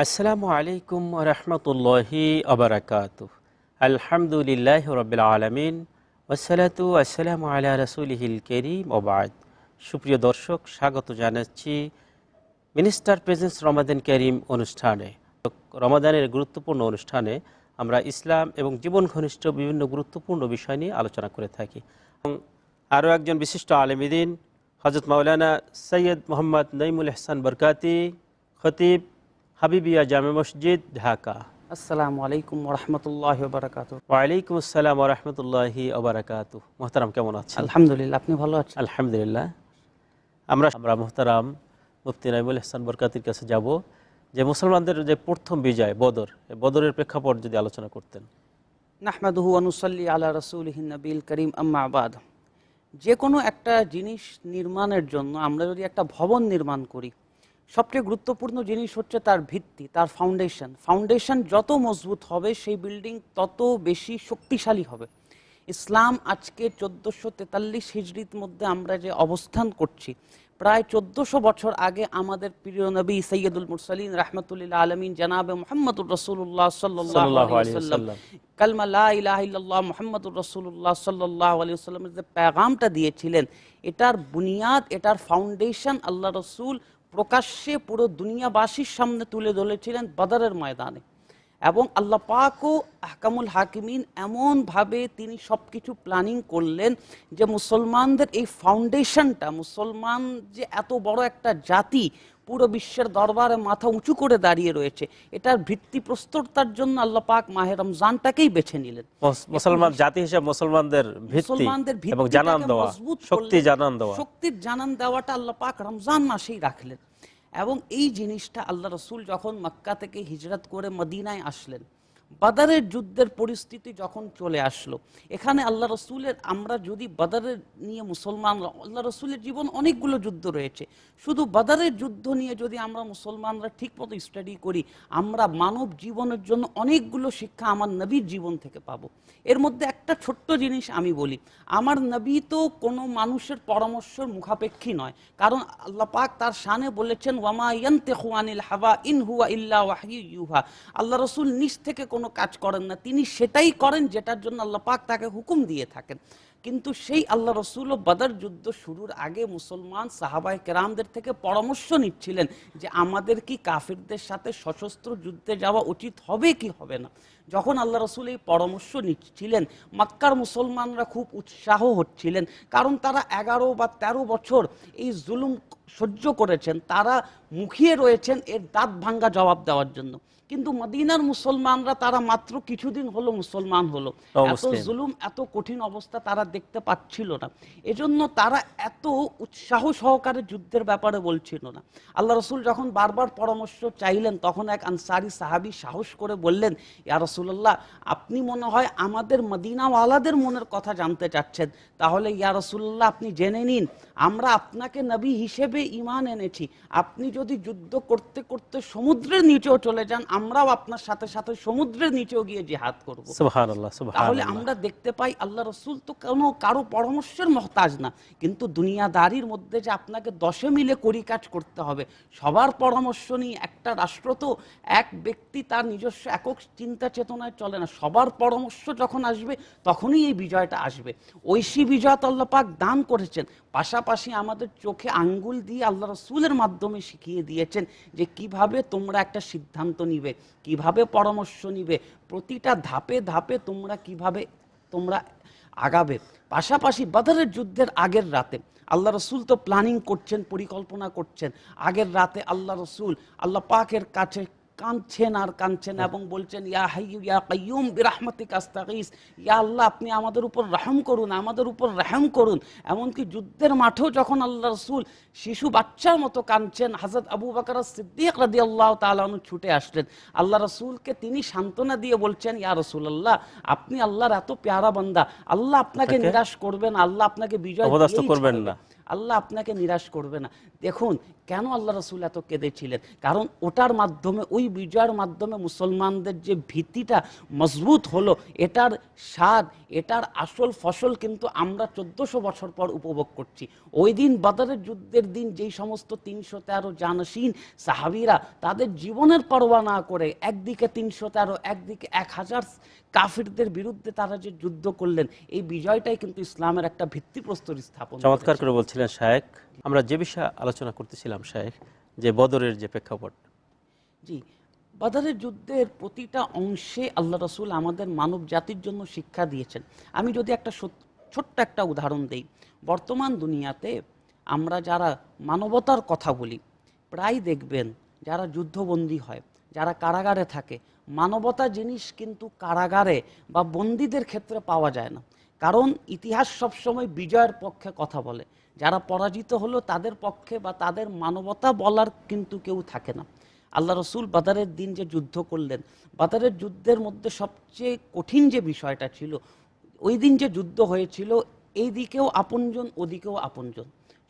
আসসালামু আলাইকুম রহমতুল্লাহি আবরাকাত আলহামদুলিল্লাহ রবিল আলমিন ওসালাতু আসসালামু আলা রসুলহিল কেরিম ওবায়দ সুপ্রিয় দর্শক স্বাগত জানাচ্ছি মিনিস্টার প্রেজেন্স রমাদান কেরিম অনুষ্ঠানে রমাদানের গুরুত্বপূর্ণ অনুষ্ঠানে আমরা ইসলাম এবং জীবন ঘনিষ্ঠ বিভিন্ন গুরুত্বপূর্ণ বিষয় নিয়ে আলোচনা করে থাকি এবং আরও একজন বিশিষ্ট আলমিদিন হজরত মাওলানা সৈয়দ মোহাম্মদ নঈমুল এহসান বরকাতি খতিব হাবিবিয়া জামে মসজিদ ঢাকা আসসালামু আলাইকুম রহমতুল্লাহ বারাকাতু ওয়ালাইকুম আসসালাম রহমতুল্লাহি আবরাকাতু মোহতারাম কেমন আছেন আলহামদুলিল্লাহ আপনি ভালো আছেন আলহামদুলিল্লাহ আমরা আমরা মোহতারাম মুফতি নাইমুল হাসান বরকাতির কাছে যাব যে মুসলমানদের যে প্রথম বিজয় বদর বদরের প্রেক্ষাপট যদি আলোচনা করতেন নাহমাদুহু অনুসল্লি আলা রসুলহিন নাবিল করিম আম্মা আবাদ যে কোনো একটা জিনিস নির্মাণের জন্য আমরা যদি একটা ভবন নির্মাণ করি সবচেয়ে গুরুত্বপূর্ণ জিনিস হচ্ছে তার ভিত্তি তার ফাউন্ডেশন ফাউন্ডেশন যত মজবুত হবে সেই বিল্ডিং তত বেশি শক্তিশালী হবে ইসলাম আজকে চোদ্দোশো তেতাল্লিশ হিজড়ির মধ্যে আমরা যে অবস্থান করছি প্রায় চোদ্দোশো বছর আগে আমাদের প্রিয় নবী সৈয়দুল মুরসালিন রহমতুল্লাহ আলমিন জানাবে মোহাম্মদুর রসুল্লাহ সাল্লাম কালমাল্লাহ মোহাম্মদুর রসুল্লাহ সাল্লাহ আলিয়াল্লামের যে প্যাগামটা দিয়েছিলেন এটার বুনিয়াদ এটার ফাউন্ডেশন আল্লাহ রসুল প্রকাশ্যে পুরো দুনিয়াবাসীর সামনে তুলে ধরেছিলেন বাদারের ময়দানে এবং আল্লাহ পাকও আহকামুল হাকিমিন এমনভাবে তিনি সব কিছু প্ল্যানিং করলেন যে মুসলমানদের এই ফাউন্ডেশনটা মুসলমান যে এত বড় একটা জাতি পুরো বিশ্বের দরবারে মাথা উঁচু করে দাঁড়িয়ে রয়েছে এটার ভিত্তি প্রস্তরতার জন্য আল্লাহ পাক মাহে রমজানটাকেই বেছে নিলেন মুসলমান জাতি হিসেবে মুসলমানদের মুসলমানদের এবং জানান দেওয়া শক্তি জানান দেওয়া শক্তির জানান দেওয়াটা আল্লাহ পাক রমজান মাসেই রাখলেন এবং এই জিনিসটা আল্লাহ রসুল যখন মক্কা থেকে হিজরত করে মদিনায় আসলেন বাদারের যুদ্ধের পরিস্থিতি যখন চলে আসলো এখানে আল্লাহ রসুলের আমরা যদি বাদারের নিয়ে মুসলমানরা আল্লাহ রসুলের জীবন অনেকগুলো যুদ্ধ রয়েছে শুধু বাদারের যুদ্ধ নিয়ে যদি আমরা মুসলমানরা ঠিক মতো স্টাডি করি আমরা মানব জীবনের জন্য অনেকগুলো শিক্ষা আমার নবীর জীবন থেকে পাবো এর মধ্যে একটা ছোট্ট জিনিস আমি বলি আমার নবী তো কোনো মানুষের পরামর্শের মুখাপেক্ষী নয় কারণ আল্লাহ পাক তার শানে বলেছেন ওয়ামা ইয়ান্তে হুয়ানিল হাওয়া ইন হুয়া ইল্লা ওয়াহি ইউহা আল্লাহ রসুল নিজ থেকে কোনো কোনো কাজ করেন না তিনি সেটাই করেন যেটার জন্য আল্লাহ পাক তাকে হুকুম দিয়ে থাকেন কিন্তু সেই আল্লাহ রসুল ও বাদার যুদ্ধ শুরুর আগে মুসলমান সাহাবাহ কেরামদের থেকে পরামর্শ নিচ্ছিলেন যে আমাদের কি কাফিরদের সাথে সশস্ত্র যুদ্ধে যাওয়া উচিত হবে কি হবে না যখন আল্লাহ রসুল এই পরামর্শ নিচ্ছিলেন মাক্কার মুসলমানরা খুব উৎসাহ হচ্ছিলেন কারণ তারা এগারো বা ১৩ বছর এই জুলুম সহ্য করেছেন তারা মুখিয়ে রয়েছেন এর দাঁত ভাঙ্গা জবাব দেওয়ার জন্য কিন্তু মদিনার মুসলমানরা তারা মাত্র কিছুদিন হলো মুসলমান হলো এত জুলুম এত কঠিন অবস্থা তারা দেখতে পাচ্ছিল না এজন্য তারা এত উৎসাহ সহকারে যুদ্ধের ব্যাপারে বলছিল না আল্লাহ রসুল যখন বারবার পরামর্শ চাইলেন তখন এক আনসারি সাহাবি সাহস করে বললেন ইয়া রসুল্লাহ আপনি মনে হয় আমাদের মদিনাওয়ালাদের মনের কথা জানতে চাচ্ছেন তাহলে ইয়া রসুল্লাহ আপনি জেনে নিন আমরা আপনাকে নবী হিসেবে ইমান এনেছি আপনি যদি যুদ্ধ করতে করতে সমুদ্রের নিচেও চলে যান আমরাও আপনার সাথে সাথে সমুদ্রের নিচেও গিয়ে জিহাদ করব তাহলে আমরা দেখতে পাই আল্লাহ রসুল তো কোনো কারো পরামর্শের মহতাজ না কিন্তু দুনিয়াদারির মধ্যে যে আপনাকে দশে মিলে করি কাজ করতে হবে সবার পরামর্শ নিয়ে এক একটা রাষ্ট্র তো এক ব্যক্তি তার নিজস্ব একক চিন্তা চেতনায় চলে না সবার পরামর্শ যখন আসবে তখনই এই বিজয়টা আসবে ঐশী বিজয় তল্লাপাক দান করেছেন পাশাপাশি আমাদের চোখে আঙ্গুল দিয়ে আল্লাহ রসুলের মাধ্যমে শিখিয়ে দিয়েছেন যে কিভাবে তোমরা একটা সিদ্ধান্ত নিবে কিভাবে পরামর্শ নিবে প্রতিটা ধাপে ধাপে তোমরা কিভাবে তোমরা আগাবে পাশাপাশি বদরের যুদ্ধের আগের রাতে আল্লাহ রসুল তো প্ল্যানিং করছেন পরিকল্পনা করছেন আগের রাতে আল্লাহ রসুল আল্লাহ পাকের কাছে কাঁদছেন আর কাঁদছেন হ্যাঁ। এবং বলছেন ইয়া হাইয়ু ইয়া কাইয়ুম বিরাহমতি কাস্তাগিস ইয়া আল্লাহ আপনি আমাদের উপর রাহম করুন আমাদের উপর রাহম করুন এমনকি যুদ্ধের মাঠেও যখন আল্লাহ রসুল শিশু বাচ্চার মতো কাঁদছেন হাজরত আবু বাকর সিদ্দিক রাদি আল্লাহ তালু ছুটে আসলেন আল্লাহ রসুলকে তিনি সান্ত্বনা দিয়ে বলছেন ইয়া রসুল আল্লাহ আপনি আল্লাহর এত প্যারা বান্দা আল্লাহ আপনাকে নিরাশ করবেন আল্লাহ আপনাকে বিজয় করবেন না আল্লাহ আপনাকে নিরাশ করবে না দেখুন কেন আল্লাহ রসুল এত কেঁদেছিলেন কারণ ওটার মাধ্যমে ওই বিজয়ের মাধ্যমে মুসলমানদের যে ভীতিটা মজবুত হলো এটার স্বাদ এটার আসল ফসল কিন্তু আমরা চোদ্দোশো বছর পর উপভোগ করছি ওই দিন বদরের যুদ্ধের দিন যেই সমস্ত তিনশো তেরো জানসীন সাহাবিরা তাদের জীবনের পরোয়া না করে একদিকে তিনশো তেরো একদিকে এক হাজার কাফিরদের বিরুদ্ধে তারা যে যুদ্ধ করলেন এই বিজয়টাই কিন্তু ইসলামের একটা ভিত্তিপ্রস্তর স্থাপন চমৎকার করে বলছিলেন শায়েক আমরা যে বিষয়ে আলোচনা করতেছিলাম শায়েক যে বদরের যে প্রেক্ষাপট জি বদরের যুদ্ধের প্রতিটা অংশে আল্লাহ রসুল আমাদের মানব জাতির জন্য শিক্ষা দিয়েছেন আমি যদি একটা ছোট্ট একটা উদাহরণ দেই বর্তমান দুনিয়াতে আমরা যারা মানবতার কথা বলি প্রায় দেখবেন যারা যুদ্ধবন্দী হয় যারা কারাগারে থাকে মানবতা জিনিস কিন্তু কারাগারে বা বন্দীদের ক্ষেত্রে পাওয়া যায় না কারণ ইতিহাস সবসময় বিজয়ের পক্ষে কথা বলে যারা পরাজিত হলো তাদের পক্ষে বা তাদের মানবতা বলার কিন্তু কেউ থাকে না আল্লাহ রসুল বাদারের দিন যে যুদ্ধ করলেন বাদারের যুদ্ধের মধ্যে সবচেয়ে কঠিন যে বিষয়টা ছিল ওই দিন যে যুদ্ধ হয়েছিল এই দিকেও আপনজন ওদিকেও আপনজন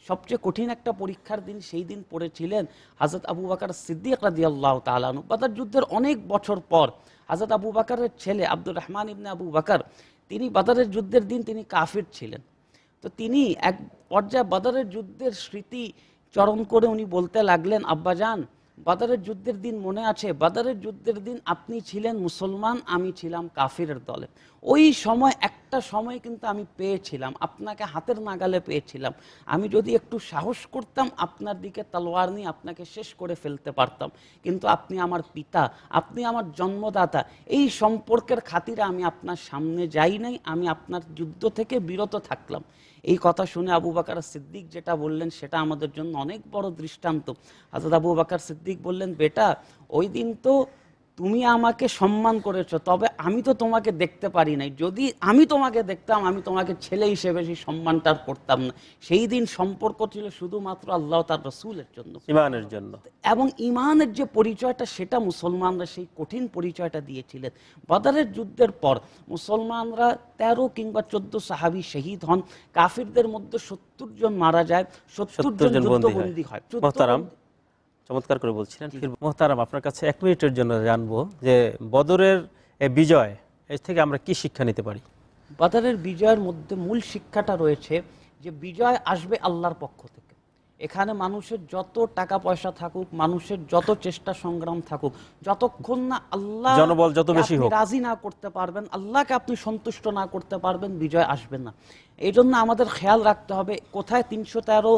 সবচেয়ে কঠিন একটা পরীক্ষার দিন সেই দিন পড়েছিলেন হাজরত আবু বাকার সিদ্দিক রাদি আল্লাহ তালানু বাদার যুদ্ধের অনেক বছর পর হাজরত আবু বাকারের ছেলে আব্দুর রহমান ইবনে আবু বাকার তিনি বাদারের যুদ্ধের দিন তিনি কাফির ছিলেন তো তিনি এক পর্যায়ে বাদারের যুদ্ধের স্মৃতি চরণ করে উনি বলতে লাগলেন আব্বাজান বাদারের যুদ্ধের দিন মনে আছে বাদারের যুদ্ধের দিন আপনি ছিলেন মুসলমান আমি ছিলাম কাফিরের দলে ওই সময় এক একটা সময় কিন্তু আমি পেয়েছিলাম আপনাকে হাতের নাগালে পেয়েছিলাম আমি যদি একটু সাহস করতাম আপনার দিকে তলোয়ার নিয়ে আপনাকে শেষ করে ফেলতে পারতাম কিন্তু আপনি আমার পিতা আপনি আমার জন্মদাতা এই সম্পর্কের খাতিরে আমি আপনার সামনে যাই নাই আমি আপনার যুদ্ধ থেকে বিরত থাকলাম এই কথা শুনে আবু বাকার সিদ্দিক যেটা বললেন সেটা আমাদের জন্য অনেক বড় দৃষ্টান্ত হাজরত আবু বাকার সিদ্দিক বললেন বেটা ওই দিন তো তুমি আমাকে সম্মান করেছ তবে আমি তো তোমাকে দেখতে পারি নাই যদি আমি তোমাকে দেখতাম আমি তোমাকে ছেলে হিসেবে সেই সম্মানটা করতাম না সেই দিন সম্পর্ক ছিল শুধুমাত্র আল্লাহ তার রসুলের জন্য ইমানের জন্য এবং ইমানের যে পরিচয়টা সেটা মুসলমানরা সেই কঠিন পরিচয়টা দিয়েছিলেন বদারের যুদ্ধের পর মুসলমানরা তেরো কিংবা চোদ্দ সাহাবি শহীদ হন কাফিরদের মধ্যে সত্তর জন মারা যায় সত্তর জন বন্দী হয় চমৎকার করে বলছিলেন মোহতারাম আপনার কাছে এক মিনিটের জন্য জানবো যে বদরের বিজয় এর থেকে আমরা কি শিক্ষা নিতে পারি বদরের বিজয়ের মধ্যে মূল শিক্ষাটা রয়েছে যে বিজয় আসবে আল্লাহর পক্ষ থেকে এখানে মানুষের যত টাকা পয়সা থাকুক মানুষের যত চেষ্টা সংগ্রাম থাকুক যতক্ষণ না আল্লাহ জনবল যত বেশি হোক রাজি না করতে পারবেন আল্লাহকে আপনি সন্তুষ্ট না করতে পারবেন বিজয় আসবে না এই জন্য আমাদের খেয়াল রাখতে হবে কোথায় তিনশো তেরো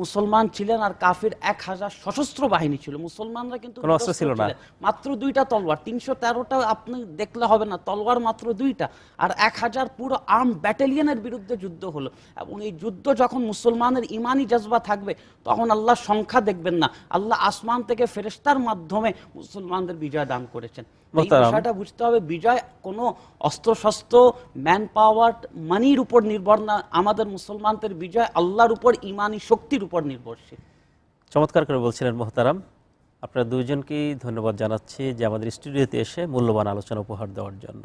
মুসলমান ছিলেন আর কাফির এক হাজার সশস্ত্র বাহিনী ছিল মুসলমানরা কিন্তু মাত্র দুইটা তলোয়ার তিনশো তেরোটা আপনি দেখলে হবে না তলোয়ার মাত্র দুইটা আর এক হাজার পুরো আর্ম ব্যাটালিয়নের বিরুদ্ধে যুদ্ধ হলো এবং এই যুদ্ধ যখন মুসলমানের ইমানি জজবা থাকবে তখন আল্লাহ সংখ্যা দেখবেন না আল্লাহ আসমান থেকে ফেরেস্তার মাধ্যমে মুসলমানদের বিজয় দান করেছেন বিষয়টা বুঝতে হবে বিজয় কোনো অস্ত্রশস্ত্র ম্যান পাওয়ার মানির উপর নির্ভর না আমাদের মুসলমানদের বিজয় আল্লাহর উপর ইমানি শক্তির উপর নির্ভরশীল চমৎকার করে বলছিলেন মোহতারাম আপনারা দুজনকেই ধন্যবাদ জানাচ্ছি যে আমাদের স্টুডিওতে এসে মূল্যবান আলোচনা উপহার দেওয়ার জন্য